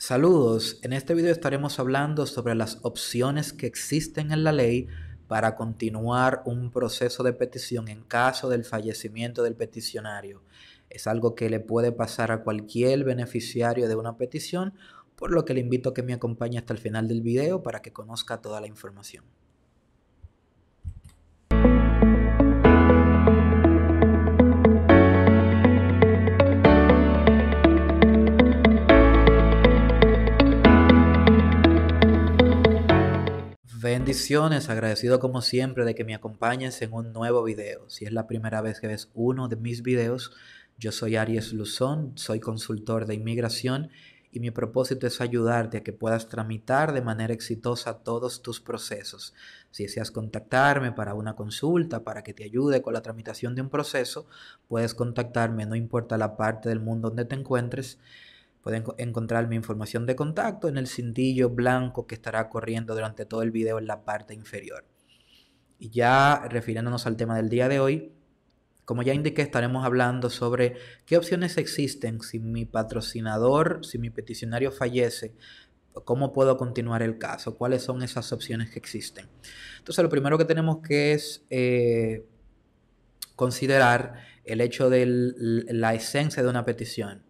Saludos, en este video estaremos hablando sobre las opciones que existen en la ley para continuar un proceso de petición en caso del fallecimiento del peticionario. Es algo que le puede pasar a cualquier beneficiario de una petición, por lo que le invito a que me acompañe hasta el final del video para que conozca toda la información. Bendiciones, agradecido como siempre de que me acompañes en un nuevo video. Si es la primera vez que ves uno de mis videos, yo soy Aries Luzón, soy consultor de inmigración y mi propósito es ayudarte a que puedas tramitar de manera exitosa todos tus procesos. Si deseas contactarme para una consulta, para que te ayude con la tramitación de un proceso, puedes contactarme, no importa la parte del mundo donde te encuentres. Pueden encontrar mi información de contacto en el cintillo blanco que estará corriendo durante todo el video en la parte inferior. Y ya refiriéndonos al tema del día de hoy, como ya indiqué, estaremos hablando sobre qué opciones existen si mi patrocinador, si mi peticionario fallece, cómo puedo continuar el caso, cuáles son esas opciones que existen. Entonces, lo primero que tenemos que es eh, considerar el hecho de la esencia de una petición.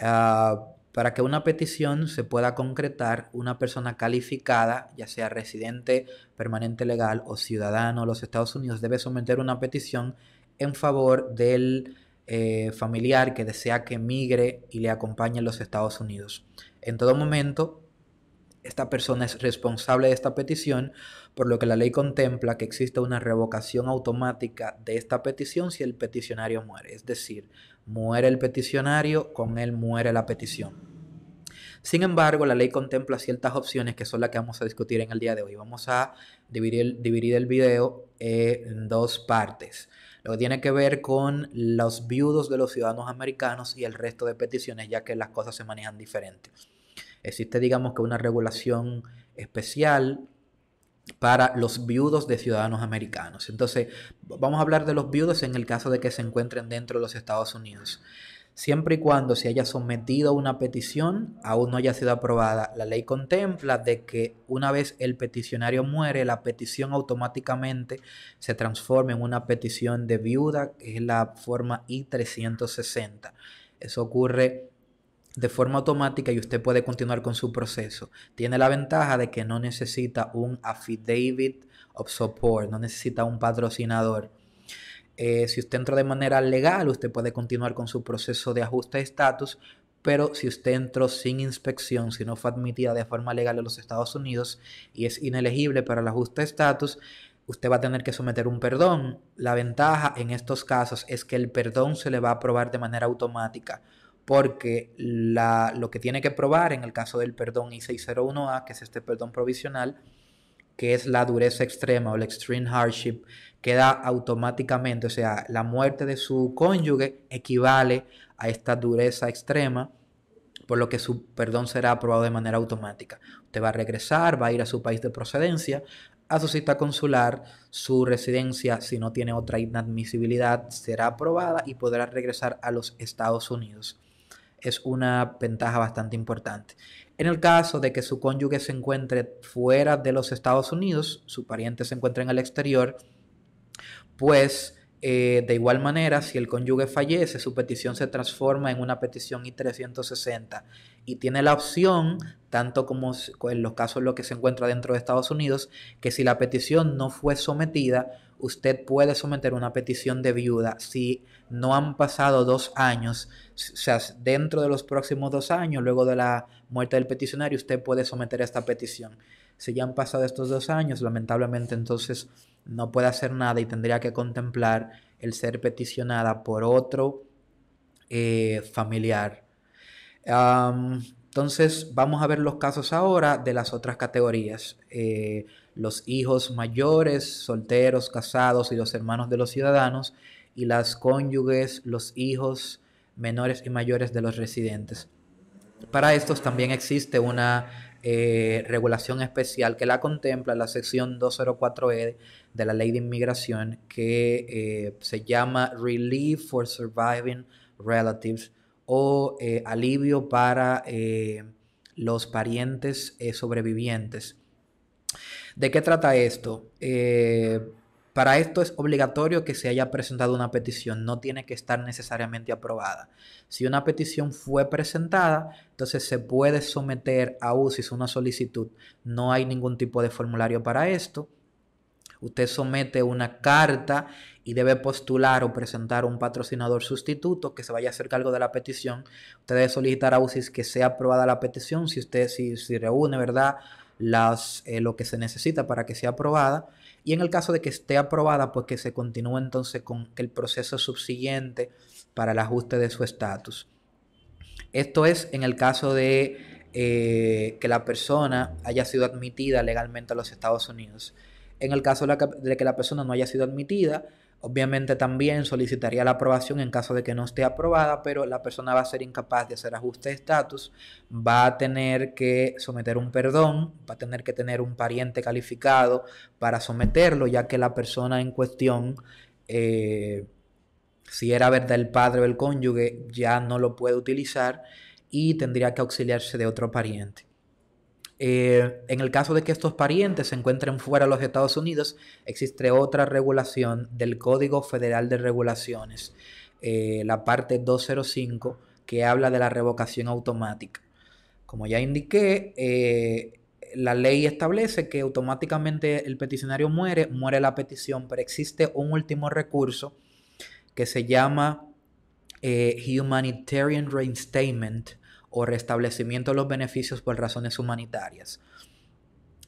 Ah, para que una petición se pueda concretar, una persona calificada, ya sea residente permanente legal o ciudadano de los Estados Unidos, debe someter una petición en favor del eh, familiar que desea que migre y le acompañe a los Estados Unidos. En todo momento, esta persona es responsable de esta petición por lo que la ley contempla que existe una revocación automática de esta petición si el peticionario muere. Es decir, muere el peticionario, con él muere la petición. Sin embargo, la ley contempla ciertas opciones que son las que vamos a discutir en el día de hoy. Vamos a dividir el, dividir el video eh, en dos partes. Lo que tiene que ver con los viudos de los ciudadanos americanos y el resto de peticiones, ya que las cosas se manejan diferente. Existe, digamos que, una regulación especial para los viudos de ciudadanos americanos. Entonces, vamos a hablar de los viudos en el caso de que se encuentren dentro de los Estados Unidos. Siempre y cuando se haya sometido una petición, aún no haya sido aprobada, la ley contempla de que una vez el peticionario muere, la petición automáticamente se transforme en una petición de viuda, que es la forma I-360. Eso ocurre de forma automática y usted puede continuar con su proceso. Tiene la ventaja de que no necesita un affidavit of support, no necesita un patrocinador. Eh, si usted entró de manera legal, usted puede continuar con su proceso de ajuste de estatus, pero si usted entró sin inspección, si no fue admitida de forma legal en los Estados Unidos y es inelegible para el ajuste de estatus, usted va a tener que someter un perdón. La ventaja en estos casos es que el perdón se le va a aprobar de manera automática porque lo que tiene que probar en el caso del perdón I-601A, que es este perdón provisional, que es la dureza extrema o el extreme hardship, queda automáticamente, o sea, la muerte de su cónyuge equivale a esta dureza extrema, por lo que su perdón será aprobado de manera automática. Usted va a regresar, va a ir a su país de procedencia, a su cita consular, su residencia, si no tiene otra inadmisibilidad, será aprobada y podrá regresar a los Estados Unidos es una ventaja bastante importante. En el caso de que su cónyuge se encuentre fuera de los Estados Unidos, su pariente se encuentre en el exterior, pues eh, de igual manera, si el cónyuge fallece, su petición se transforma en una petición I-360 y tiene la opción, tanto como en los casos en los que se encuentra dentro de Estados Unidos, que si la petición no fue sometida, usted puede someter una petición de viuda si no han pasado dos años, o sea, dentro de los próximos dos años, luego de la muerte del peticionario, usted puede someter esta petición. Si ya han pasado estos dos años, lamentablemente entonces no puede hacer nada y tendría que contemplar el ser peticionada por otro eh, familiar. entonces, vamos a ver los casos ahora de las otras categorías. Eh, los hijos mayores, solteros, casados y los hermanos de los ciudadanos, y las cónyuges, los hijos menores y mayores de los residentes. Para estos también existe una eh, regulación especial que la contempla la sección 204E de la Ley de Inmigración que eh, se llama Relief for Surviving Relatives o eh, alivio para los parientes sobrevivientes ¿De qué trata esto? Eh, para esto es obligatorio que se haya presentado una petición, no tiene que estar necesariamente aprobada. Si una petición fue presentada, entonces se puede someter a UCIS una solicitud. No hay ningún tipo de formulario para esto. Usted somete una carta y debe postular o presentar un patrocinador sustituto que se vaya a hacer cargo de la petición. Usted debe solicitar a UCIS que sea aprobada la petición si usted si, reúne, ¿verdad? las, eh, lo que se necesita para que sea aprobada. Y en el caso de que esté aprobada, pues que se continúe entonces con el proceso subsiguiente para el ajuste de su estatus. Esto es en el caso de eh, que la persona haya sido admitida legalmente a los Estados Unidos. En el caso de que la persona no haya sido admitida, Obviamente también solicitaría la aprobación en caso de que no esté aprobada, pero la persona va a ser incapaz de hacer ajuste de estatus, va a tener que someter un perdón, va a tener que tener un pariente calificado para someterlo, ya que la persona en cuestión, eh, si era verdad el padre o el cónyuge, ya no lo puede utilizar y tendría que auxiliarse de otro pariente. Eh, en el caso de que estos parientes se encuentren fuera de los Estados Unidos, existe otra regulación del Código Federal de Regulaciones, eh, la parte 205, que habla de la revocación automática. Como ya indiqué, eh, la ley establece que automáticamente el peticionario muere, muere la petición, pero existe un último recurso que se llama Humanitarian Reinstatement o restablecimiento de los beneficios por razones humanitarias.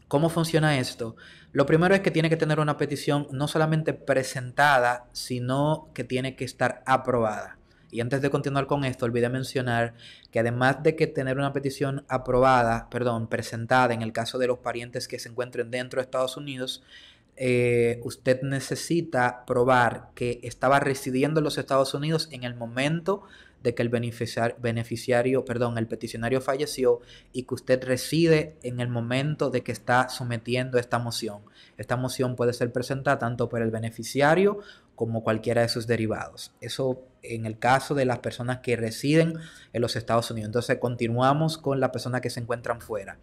¿Cómo funciona esto? Lo primero es que tiene que tener una petición no solamente presentada, sino que tiene que estar aprobada. Y antes de continuar con esto, olvide mencionar que además de que tener una petición aprobada, perdón, presentada en el caso de los parientes que se encuentren dentro de Estados Unidos, eh, usted necesita probar que estaba residiendo en los Estados Unidos en el momento de que el beneficiario, perdón, el peticionario falleció y que usted reside en el momento de que está sometiendo esta moción. Esta moción puede ser presentada tanto por el beneficiario como cualquiera de sus derivados. Eso en el caso de las personas que residen en los Estados Unidos. Entonces continuamos con las personas que se encuentran fuera.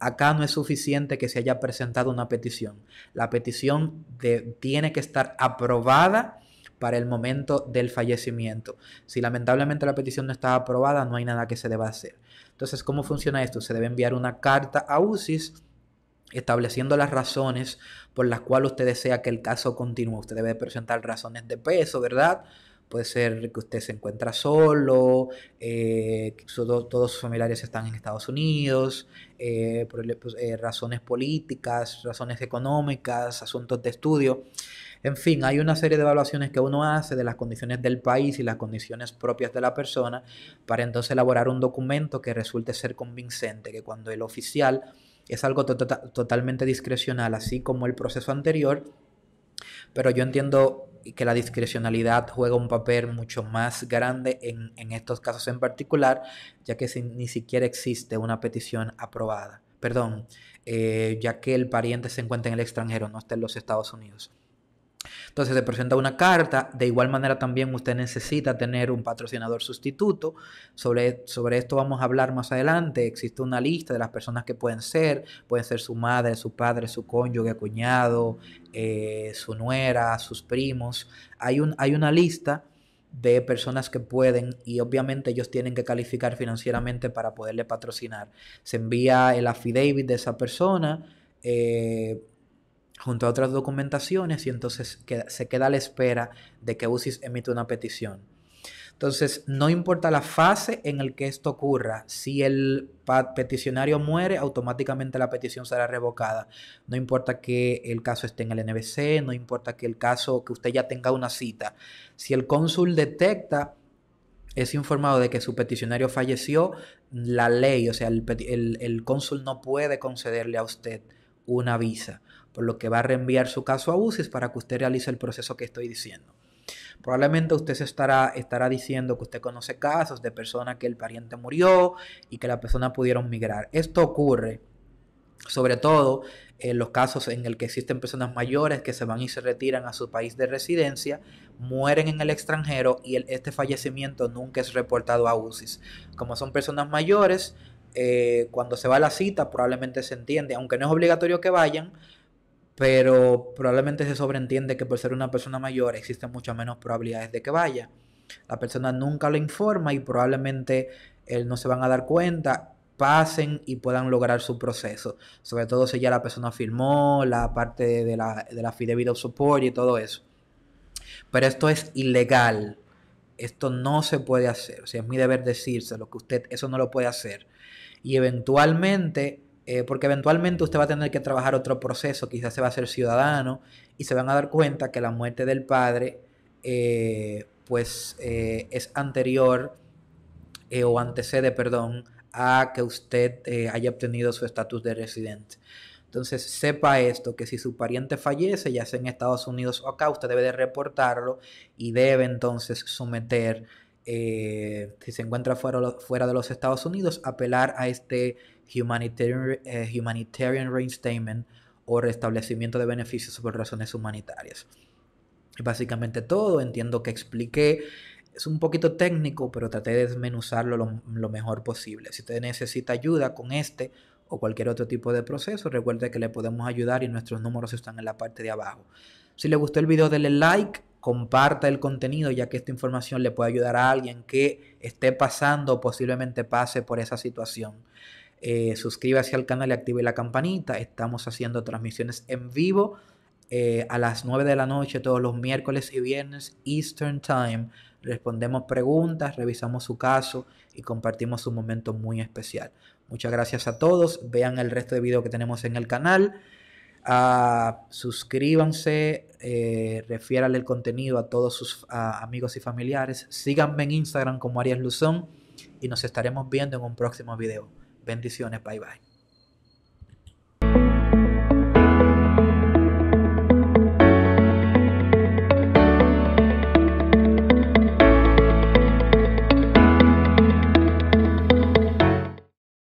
Acá no es suficiente que se haya presentado una petición. La petición tiene que estar aprobada para el momento del fallecimiento. Si lamentablemente la petición no está aprobada, no hay nada que se deba hacer. Entonces, ¿cómo funciona esto? Se debe enviar una carta a UCIS estableciendo las razones por las cuales usted desea que el caso continúe. Usted debe presentar razones de peso, ¿verdad? Puede ser que usted se encuentra solo, eh, todos sus familiares están en Estados Unidos, eh, por, pues, eh, razones políticas, razones económicas, asuntos de estudio. En fin, hay una serie de evaluaciones que uno hace de las condiciones del país y las condiciones propias de la persona para entonces elaborar un documento que resulte ser convincente, que cuando el oficial es algo tota, totalmente discrecional, así como el proceso anterior, pero yo entiendo que la discrecionalidad juega un papel mucho más grande en, estos casos en particular, ya que ni siquiera existe una petición aprobada. Perdón, eh, ya que el pariente se encuentra en el extranjero, no está en los Estados Unidos. Entonces se presenta una carta, de igual manera también usted necesita tener un patrocinador sustituto, sobre, sobre, esto vamos a hablar más adelante, existe una lista de las personas que pueden ser, pueden ser su madre, su padre, su cónyuge, cuñado, eh, su nuera, sus primos, hay, un, hay una lista de personas que pueden y obviamente ellos tienen que calificar financieramente para poderle patrocinar. Se envía el affidavit de esa persona. Eh, junto a otras documentaciones y entonces se queda a la espera de que UCIS emite una petición. Entonces, no importa la fase en la que esto ocurra, si el peticionario muere, automáticamente la petición será revocada. No importa que el caso esté en el NBC, no importa que el caso, que usted ya tenga una cita. Si el cónsul detecta, es informado de que su peticionario falleció, la ley, o sea, el, el cónsul no puede concederle a usted una visa por lo que va a reenviar su caso a UCIS para que usted realice el proceso que estoy diciendo. Probablemente usted se estará, estará diciendo que usted conoce casos de personas que el pariente murió y que la persona pudieron migrar. Esto ocurre sobre todo en los casos en el que existen personas mayores que se van y se retiran a su país de residencia, mueren en el extranjero y este fallecimiento nunca es reportado a UCIS. Como son personas mayores, eh, cuando se va a la cita probablemente se entiende, aunque no es obligatorio que vayan, pero probablemente se sobreentiende que por ser una persona mayor existen muchas menos probabilidades de que vaya. La persona nunca lo informa y probablemente él eh, no se van a dar cuenta, pasen y puedan lograr su proceso. Sobre todo si ya la persona firmó, la parte de la, de la fidevideo support y todo eso. Pero esto es ilegal. Esto no se puede hacer. O sea, es mi deber decírselo que usted eso no lo puede hacer. Y eventualmente eh, porque eventualmente usted va a tener que trabajar otro proceso, quizás se va a ser ciudadano y se van a dar cuenta que la muerte del padre eh, pues eh, es anterior o antecede, perdón, a que usted haya obtenido su estatus de residente. Entonces sepa esto, que si su pariente fallece, ya sea en Estados Unidos o acá, usted debe de reportarlo y debe entonces someter si se encuentra fuera, fuera, de los Estados Unidos, apelar a este humanitarian, eh, humanitarian Reinstatement o restablecimiento de beneficios por razones humanitarias. básicamente todo, entiendo que expliqué. Es un poquito técnico, pero traté de desmenuzarlo lo, lo mejor posible. Si usted necesita ayuda con este o cualquier otro tipo de proceso, recuerde que le podemos ayudar y nuestros números están en la parte de abajo. Si le gustó el video, denle like, comparta el contenido, ya que esta información le puede ayudar a alguien que esté pasando o posiblemente pase por esa situación. Eh, suscríbase al canal y active la campanita. Estamos haciendo transmisiones en vivo eh, a las 9 de la noche todos los miércoles y viernes Eastern Time. Respondemos preguntas, revisamos su caso y compartimos un momento muy especial. Muchas gracias a todos. Vean el resto de videos que tenemos en el canal. Ah, suscríbanse, eh, el contenido a todos sus amigos y familiares. Síganme en Instagram como Arias Luzón y nos estaremos viendo en un próximo video. Bendiciones, bye bye.